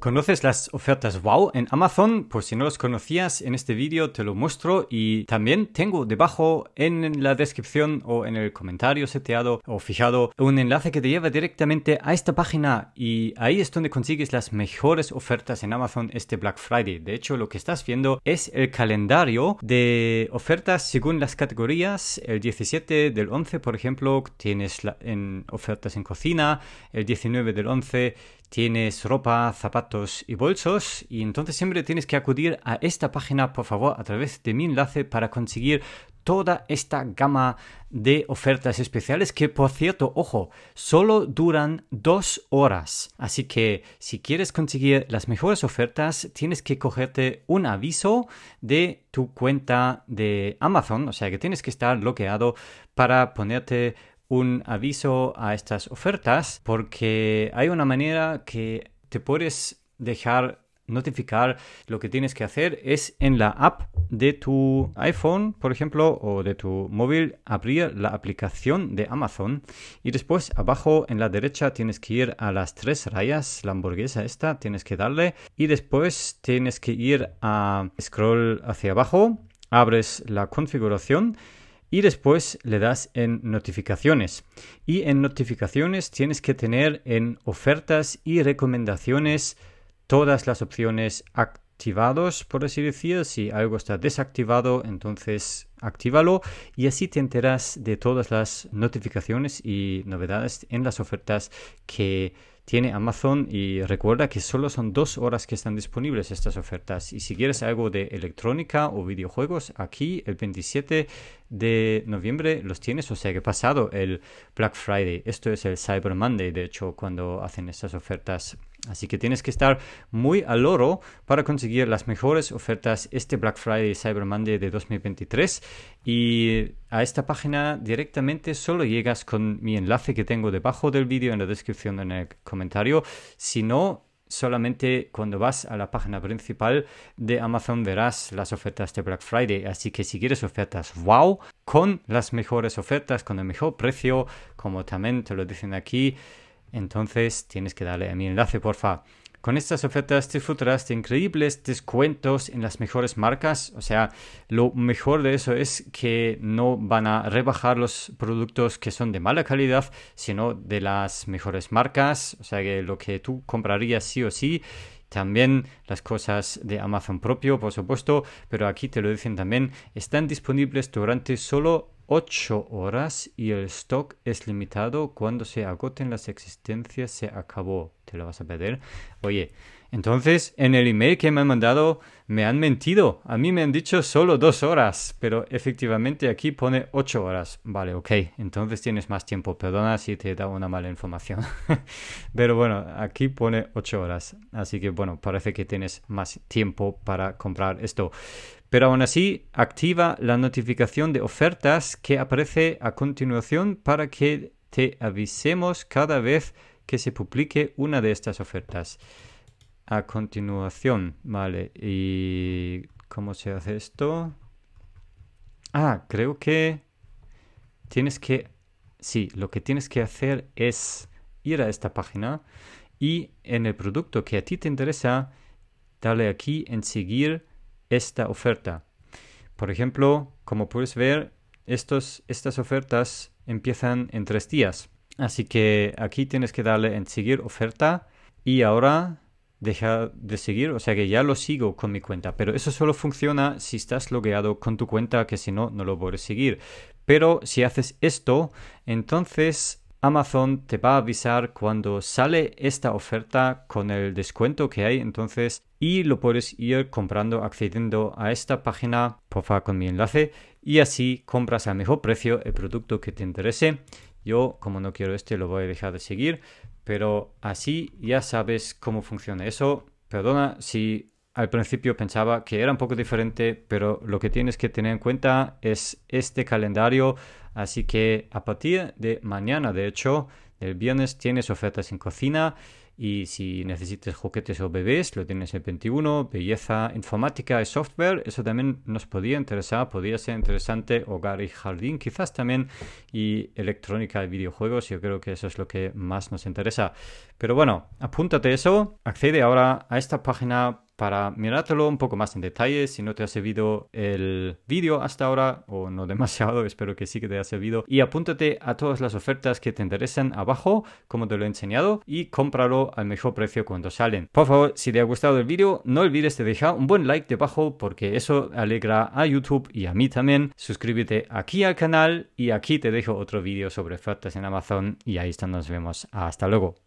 ¿Conoces las ofertas wow en Amazon? Pues si no las conocías, en este vídeo te lo muestro y también tengo debajo en la descripción o en el comentario seteado o fijado un enlace que te lleva directamente a esta página y ahí es donde consigues las mejores ofertas en Amazon este Black Friday. De hecho, lo que estás viendo es el calendario de ofertas según las categorías. El 17 del 11, por ejemplo, tienes en ofertas en cocina, el 19 del 11 tienes ropa, zapatos y bolsos y entonces siempre tienes que acudir a esta página, por favor, a través de mi enlace para conseguir toda esta gama de ofertas especiales que, por cierto, ojo, solo duran dos horas. Así que si quieres conseguir las mejores ofertas, tienes que cogerte un aviso de tu cuenta de Amazon, o sea que tienes que estar bloqueado para ponerte un aviso a estas ofertas porque hay una manera que te puedes dejar notificar lo que tienes que hacer es en la app de tu iPhone, por ejemplo, o de tu móvil, abrir la aplicación de Amazon y después abajo en la derecha tienes que ir a las tres rayas, la hamburguesa esta, tienes que darle y después tienes que ir a scroll hacia abajo, abres la configuración y después le das en notificaciones. Y en notificaciones tienes que tener en ofertas y recomendaciones todas las opciones activados, por así decir. Si algo está desactivado, entonces actívalo y así te enteras de todas las notificaciones y novedades en las ofertas que tiene Amazon y recuerda que solo son dos horas que están disponibles estas ofertas. Y si quieres algo de electrónica o videojuegos, aquí el 27 de noviembre los tienes, o sea que pasado el Black Friday. Esto es el Cyber Monday, de hecho, cuando hacen estas ofertas. Así que tienes que estar muy al oro para conseguir las mejores ofertas este Black Friday Cyber Monday de 2023. Y a esta página directamente solo llegas con mi enlace que tengo debajo del vídeo en la descripción en el comentario. Si no, solamente cuando vas a la página principal de Amazon verás las ofertas de Black Friday. Así que si quieres ofertas wow, con las mejores ofertas, con el mejor precio, como también te lo dicen aquí entonces tienes que darle a mi enlace, porfa. Con estas ofertas disfrutarás de increíbles descuentos en las mejores marcas. O sea, lo mejor de eso es que no van a rebajar los productos que son de mala calidad, sino de las mejores marcas. O sea, que lo que tú comprarías sí o sí. También las cosas de Amazon propio, por supuesto, pero aquí te lo dicen también, están disponibles durante solo 8 horas y el stock es limitado. Cuando se agoten las existencias, se acabó. Te lo vas a perder. Oye, entonces, en el email que me han mandado me han mentido. A mí me han dicho solo dos horas, pero efectivamente aquí pone ocho horas. Vale, ok. Entonces tienes más tiempo. Perdona si te he dado una mala información. pero bueno, aquí pone ocho horas. Así que bueno, parece que tienes más tiempo para comprar esto. Pero aún así, activa la notificación de ofertas que aparece a continuación para que te avisemos cada vez que se publique una de estas ofertas a continuación, vale, y ¿cómo se hace esto? Ah, creo que tienes que, sí, lo que tienes que hacer es ir a esta página y en el producto que a ti te interesa, dale aquí en seguir esta oferta. Por ejemplo, como puedes ver, estos, estas ofertas empiezan en tres días. Así que aquí tienes que darle en seguir oferta y ahora dejar de seguir, o sea que ya lo sigo con mi cuenta, pero eso solo funciona si estás logueado con tu cuenta, que si no, no lo puedes seguir. Pero si haces esto, entonces Amazon te va a avisar cuando sale esta oferta con el descuento que hay entonces y lo puedes ir comprando accediendo a esta página porfa con mi enlace y así compras al mejor precio el producto que te interese. Yo como no quiero este lo voy a dejar de seguir, pero así ya sabes cómo funciona. Eso, perdona si al principio pensaba que era un poco diferente, pero lo que tienes que tener en cuenta es este calendario. Así que a partir de mañana, de hecho, el viernes tienes ofertas en cocina y si necesites juguetes o bebés, lo tienes en 21. Belleza informática y software, eso también nos podía interesar. Podría ser interesante. Hogar y jardín, quizás también. Y electrónica y videojuegos, yo creo que eso es lo que más nos interesa. Pero bueno, apúntate eso. Accede ahora a esta página para mirártelo un poco más en detalle. Si no te ha servido el vídeo hasta ahora, o no demasiado, espero que sí que te haya servido. Y apúntate a todas las ofertas que te interesan abajo, como te lo he enseñado, y cómpralo al mejor precio cuando salen. Por favor, si te ha gustado el vídeo, no olvides de dejar un buen like debajo, porque eso alegra a YouTube y a mí también. Suscríbete aquí al canal y aquí te dejo otro vídeo sobre ofertas en Amazon. Y ahí está, nos vemos. Hasta luego.